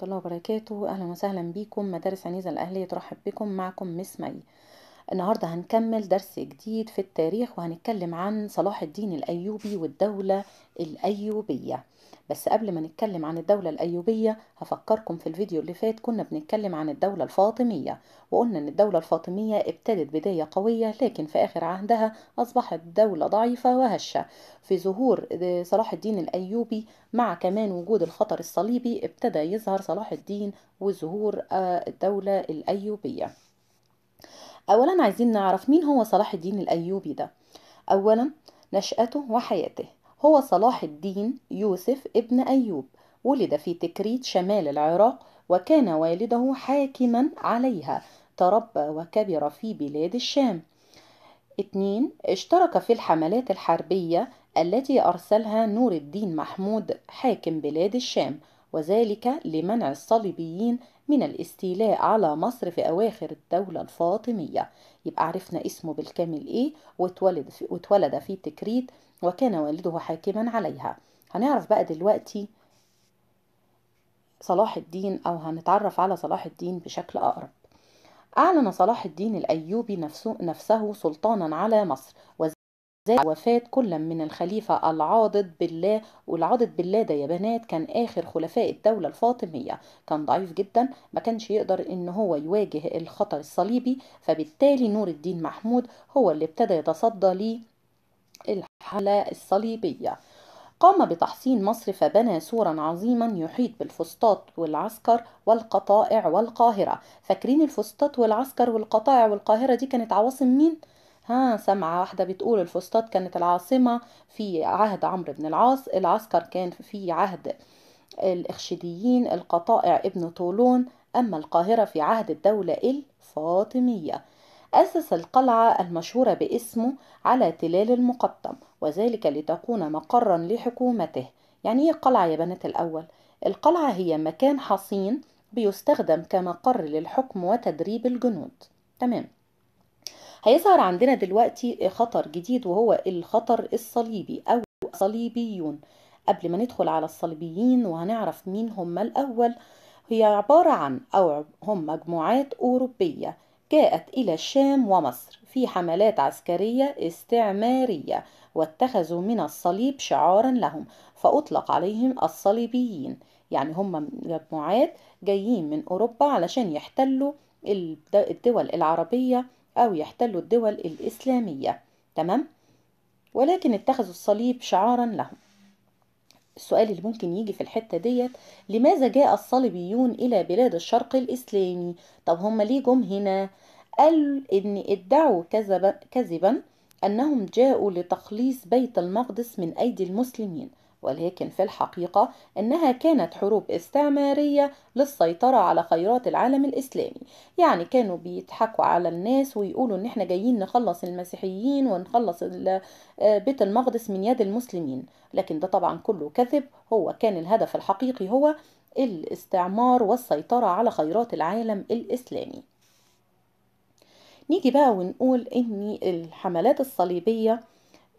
ورحمة الله وبركاته أهلا وسهلا بيكم مدارس عنيزة الأهلية ترحب بكم معكم مس مي النهاردة هنكمل درس جديد في التاريخ وهنتكلم عن صلاح الدين الأيوبي والدولة الأيوبية بس قبل ما نتكلم عن الدولة الأيوبية هفكركم في الفيديو اللي فات كنا بنتكلم عن الدولة الفاطمية وقلنا إن الدولة الفاطمية ابتدت بداية قوية لكن في آخر عهدها أصبحت دولة ضعيفة وهشة في ظهور آه، صلاح الدين الأيوبي مع كمان وجود الخطر الصليبي ابتدى يظهر صلاح الدين وظهور آه، الدولة الأيوبية أولا عايزين نعرف مين هو صلاح الدين الأيوبي ده أولا نشأته وحياته هو صلاح الدين يوسف ابن أيوب ولد في تكريت شمال العراق وكان والده حاكما عليها تربى وكبر في بلاد الشام اتنين اشترك في الحملات الحربية التي أرسلها نور الدين محمود حاكم بلاد الشام وذلك لمنع الصليبيين من الاستيلاء على مصر في أواخر الدولة الفاطمية يبقى عرفنا اسمه بالكامل إيه واتولد في, واتولد في تكريت وكان والده حاكما عليها هنعرف بقى دلوقتي صلاح الدين أو هنتعرف على صلاح الدين بشكل أقرب أعلن صلاح الدين الأيوبي نفسه, نفسه سلطانا على مصر زاد وفاة كل من الخليفة العاضد بالله والعاضد بالله ده يا بنات كان آخر خلفاء الدولة الفاطمية كان ضعيف جدا ما كانش يقدر إن هو يواجه الخطر الصليبي فبالتالي نور الدين محمود هو اللي ابتدى يتصدى ليه الحالة الصليبية قام بتحصين مصر فبنى سورا عظيما يحيط بالفسطاط والعسكر والقطائع والقاهرة فاكرين الفسطاط والعسكر والقطائع والقاهرة دي كانت عواصم مين؟ ها سمعة واحدة بتقول الفسطاط كانت العاصمة في عهد عمرو بن العاص العسكر كان في عهد الإخشديين القطائع ابن طولون أما القاهرة في عهد الدولة الفاطمية أسس القلعة المشهورة باسمه على تلال المقطم وذلك لتكون مقرا لحكومته يعني ايه قلعة يا بنات الأول؟ القلعة هي مكان حصين بيستخدم كمقر للحكم وتدريب الجنود تمام هيظهر عندنا دلوقتي خطر جديد وهو الخطر الصليبي أو صليبيون قبل ما ندخل على الصليبيين وهنعرف مين هم الأول هي عبارة عن أو هم مجموعات أوروبية جاءت إلى الشام ومصر في حملات عسكرية استعمارية واتخذوا من الصليب شعارا لهم فأطلق عليهم الصليبيين يعني هم مجموعات جايين من أوروبا علشان يحتلوا الدول العربية أو يحتلوا الدول الإسلامية تمام؟ ولكن اتخذوا الصليب شعارا لهم السؤال اللي ممكن يجي في الحتة ديت لماذا جاء الصليبيون إلى بلاد الشرق الإسلامي؟ طب هم ليه جم هنا؟ قال إن ادعوا كذبا, كذبا أنهم جاءوا لتخليص بيت المقدس من أيدي المسلمين ولكن في الحقيقة أنها كانت حروب استعمارية للسيطرة على خيرات العالم الإسلامي يعني كانوا بيضحكوا على الناس ويقولوا إن إحنا جايين نخلص المسيحيين ونخلص آه، بيت المقدس من يد المسلمين لكن ده طبعا كله كذب هو كان الهدف الحقيقي هو الاستعمار والسيطرة على خيرات العالم الإسلامي نيجي بقى ونقول إن الحملات الصليبية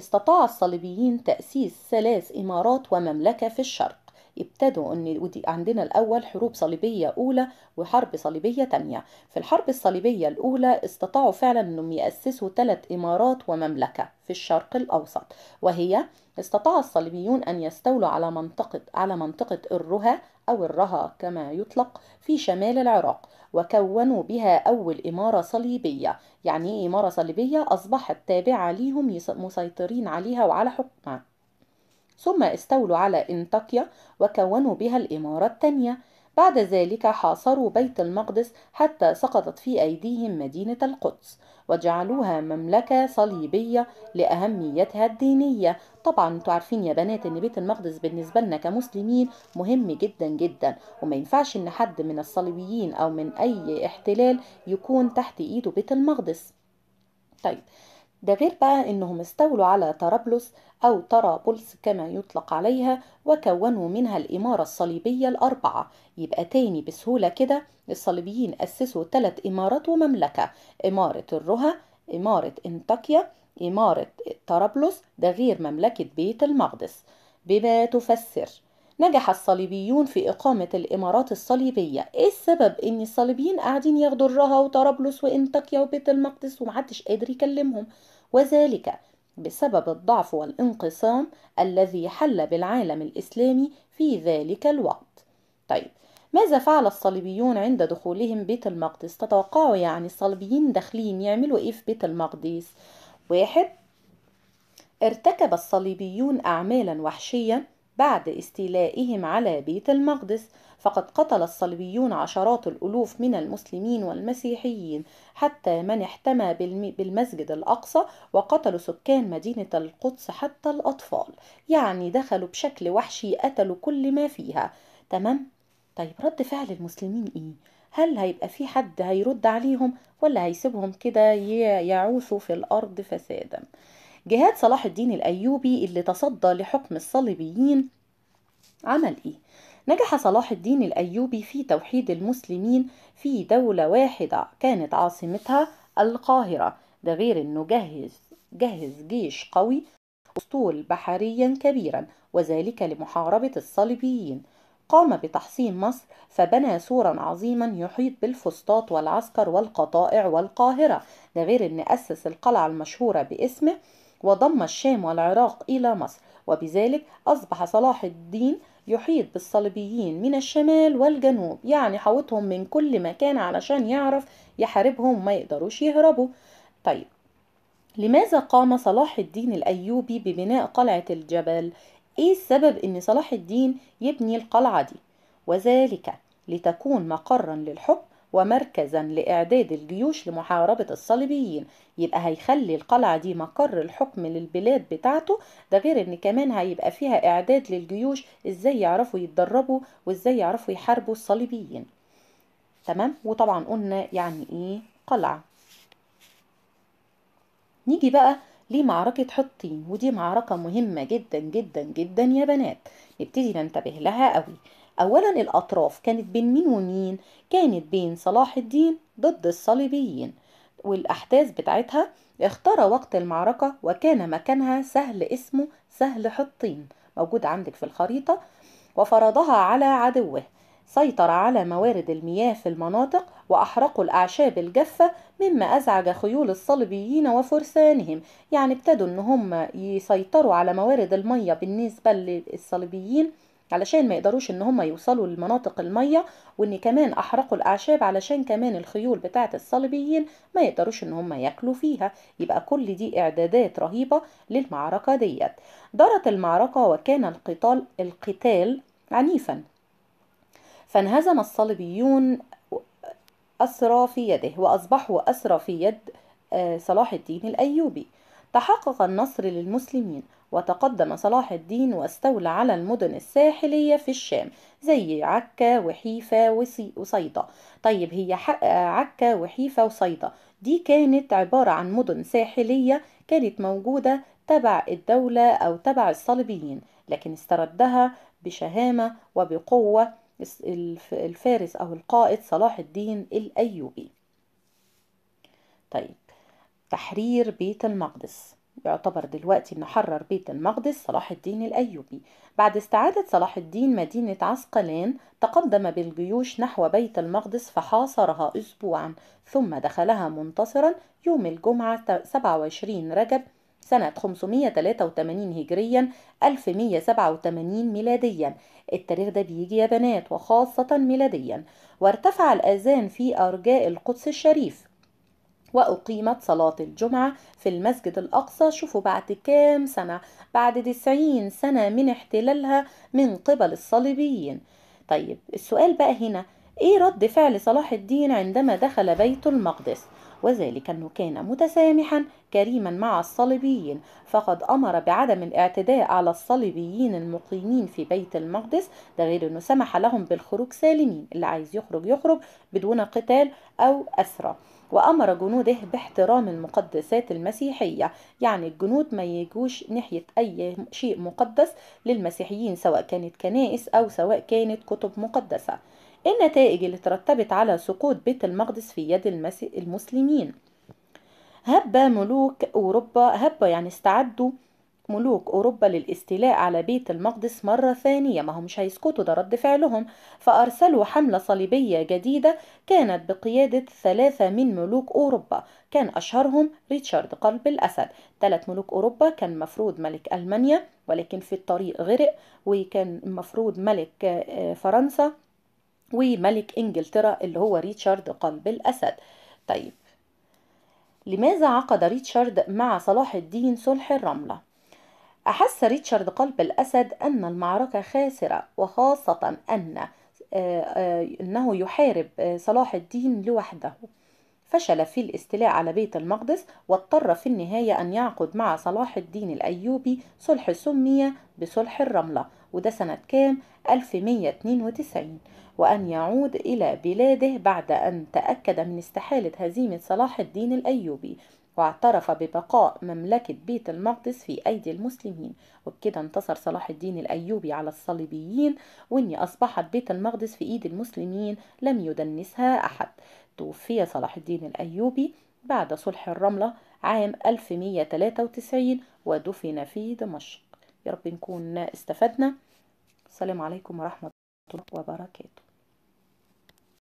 استطاع الصليبيين تأسيس ثلاث إمارات ومملكة في الشرق ابتدوا ان ودي عندنا الاول حروب صليبيه اولى وحرب صليبيه تانية في الحرب الصليبيه الاولى استطاعوا فعلا انهم ياسسوا ثلاث امارات ومملكه في الشرق الاوسط وهي استطاع الصليبيون ان يستولوا على منطقه على منطقه الرها او الرها كما يطلق في شمال العراق وكونوا بها أول إمارة صليبية يعني إيه إمارة صليبية أصبحت تابعة ليهم مسيطرين عليها وعلى حكمها ثم استولوا على انطاكيا وكونوا بها الإمارة الثانية بعد ذلك حاصروا بيت المقدس حتى سقطت في أيديهم مدينة القدس وجعلوها مملكة صليبية لأهميتها الدينية طبعا انتوا عارفين يا بنات ان بيت المقدس بالنسبة لنا كمسلمين مهم جدا جدا وما ينفعش ان حد من الصليبيين او من اي احتلال يكون تحت ايده بيت المقدس طيب ده غير بقى انهم استولوا على طرابلس او طرابلس كما يطلق عليها وكونوا منها الامارة الصليبية الاربعة يبقى تاني بسهولة كده الصليبيين اسسوا ثلاث امارات ومملكة امارة الرها امارة انطاكيا امارة طرابلس ده غير مملكة بيت المقدس بما تفسر نجح الصليبيون في إقامة الإمارات الصليبية إيه السبب إن الصليبيين قاعدين ياخدوا الرها وطرابلس وإنطاكيا وبيت المقدس ومحدش قادر يكلمهم وذلك بسبب الضعف والانقسام الذي حل بالعالم الإسلامي في ذلك الوقت طيب ماذا فعل الصليبيون عند دخولهم بيت المقدس تتوقعوا يعني الصليبيين داخلين يعملوا ايه في بيت المقدس واحد ارتكب الصليبيون اعمالا وحشيه بعد استيلائهم على بيت المقدس فقد قتل الصليبيون عشرات الألوف من المسلمين والمسيحيين حتى من احتمى بالمسجد الأقصى وقتلوا سكان مدينة القدس حتى الأطفال يعني دخلوا بشكل وحشي قتلوا كل ما فيها تمام؟ طيب رد فعل المسلمين إيه؟ هل هيبقى في حد هيرد عليهم ولا هيسيبهم كده يعوثوا في الأرض فسادا؟ جهاد صلاح الدين الأيوبي اللي تصدى لحكم الصليبيين عمل إيه؟ نجح صلاح الدين الأيوبي في توحيد المسلمين في دولة واحدة كانت عاصمتها القاهرة ده غير أنه جهز جهز جيش قوي أسطول بحريا كبيرا وذلك لمحاربة الصليبيين قام بتحصين مصر فبنى سورا عظيما يحيط بالفسطاط والعسكر والقطائع والقاهرة ده غير أن أسس القلعة المشهورة باسمه وضم الشام والعراق إلى مصر وبذلك أصبح صلاح الدين يحيط بالصليبيين من الشمال والجنوب يعني حوطهم من كل مكان علشان يعرف يحاربهم ما يقدروش يهربوا طيب لماذا قام صلاح الدين الأيوبي ببناء قلعة الجبل؟ إيه السبب إن صلاح الدين يبني القلعة دي؟ وذلك لتكون مقرا للحكم ومركزا لإعداد الجيوش لمحاربة الصليبيين يبقى هيخلي القلعة دي مقر الحكم للبلاد بتاعته ده غير ان كمان هيبقى فيها إعداد للجيوش ازاي يعرفوا يتدربوا وازاي يعرفوا يحاربوا الصليبيين تمام وطبعا قلنا يعني ايه قلعة نيجي بقى لمعركة حطين ودي معركة مهمة جدا جدا جدا يا بنات نبتدي ننتبه لها قوي أولا الأطراف كانت بين مين ومين كانت بين صلاح الدين ضد الصليبيين والأحداث بتاعتها اختار وقت المعركة وكان مكانها سهل اسمه سهل حطين موجود عندك في الخريطة وفرضها على عدوه سيطر على موارد المياه في المناطق وأحرقوا الأعشاب الجافة مما أزعج خيول الصليبيين وفرسانهم يعني ابتدوا أن هم يسيطروا على موارد المية بالنسبة للصليبيين علشان ما يقدروش ان هم يوصلوا لمناطق المية وان كمان احرقوا الاعشاب علشان كمان الخيول بتاعة الصليبيين ما يقدروش ان هم ياكلوا فيها يبقى كل دي اعدادات رهيبة للمعركة ديت دارت المعركة وكان القتال القتال عنيفا فانهزم الصليبيون أسرى في يده وأصبحوا أسرى في يد آه، صلاح الدين الأيوبي تحقق النصر للمسلمين وتقدم صلاح الدين واستولى على المدن الساحلية في الشام زي عكا وحيفا وصيدا طيب هي عكا وحيفا وصيدا دي كانت عبارة عن مدن ساحلية كانت موجودة تبع الدولة أو تبع الصليبيين لكن استردها بشهامة وبقوة الفارس أو القائد صلاح الدين الأيوبي طيب تحرير بيت المقدس يعتبر دلوقتي محرر حرر بيت المقدس صلاح الدين الأيوبي بعد استعادة صلاح الدين مدينة عسقلان تقدم بالجيوش نحو بيت المقدس فحاصرها أسبوعا ثم دخلها منتصرا يوم الجمعة 27 رجب سنة 583 هجريا 1187 ميلاديا التاريخ ده بيجي يا بنات وخاصة ميلاديا وارتفع الأذان في أرجاء القدس الشريف وأقيمت صلاة الجمعة في المسجد الأقصى شوفوا بعد كام سنة بعد 90 سنة من احتلالها من قبل الصليبيين طيب السؤال بقى هنا ايه رد فعل صلاح الدين عندما دخل بيت المقدس وذلك انه كان متسامحا كريما مع الصليبيين فقد امر بعدم الاعتداء على الصليبيين المقيمين في بيت المقدس ده غير انه سمح لهم بالخروج سالمين اللي عايز يخرج يخرج بدون قتال او اسرى وأمر جنوده باحترام المقدسات المسيحية يعني الجنود ما يجوش ناحية أي شيء مقدس للمسيحيين سواء كانت كنائس أو سواء كانت كتب مقدسة النتائج اللي ترتبت على سقوط بيت المقدس في يد المسلمين هب ملوك أوروبا هب يعني استعدوا ملوك أوروبا للاستيلاء على بيت المقدس مرة ثانية ما هم مش هيسكتوا ده رد فعلهم فأرسلوا حملة صليبية جديدة كانت بقيادة ثلاثة من ملوك أوروبا كان أشهرهم ريتشارد قلب الأسد ثلاث ملوك أوروبا كان مفروض ملك ألمانيا ولكن في الطريق غرق وكان مفروض ملك آه، فرنسا وملك إنجلترا اللي هو ريتشارد قلب الأسد طيب لماذا عقد ريتشارد مع صلاح الدين صلح الرمله أحس ريتشارد قلب الأسد أن المعركة خاسرة وخاصة أن آه، آه، أنه يحارب آه، صلاح الدين لوحده فشل في الاستيلاء على بيت المقدس واضطر في النهاية أن يعقد مع صلاح الدين الأيوبي صلح سمي بصلح الرملة وده سنة كام 1192 وأن يعود إلى بلاده بعد أن تأكد من استحالة هزيمة صلاح الدين الأيوبي واعترف ببقاء مملكة بيت المقدس في أيدي المسلمين وبكده انتصر صلاح الدين الأيوبي على الصليبيين وإن أصبحت بيت المقدس في إيد المسلمين لم يدنسها أحد توفي صلاح الدين الأيوبي بعد صلح الرملة عام 1193 ودفن في دمشق يا رب نكون استفدنا السلام عليكم ورحمة الله وبركاته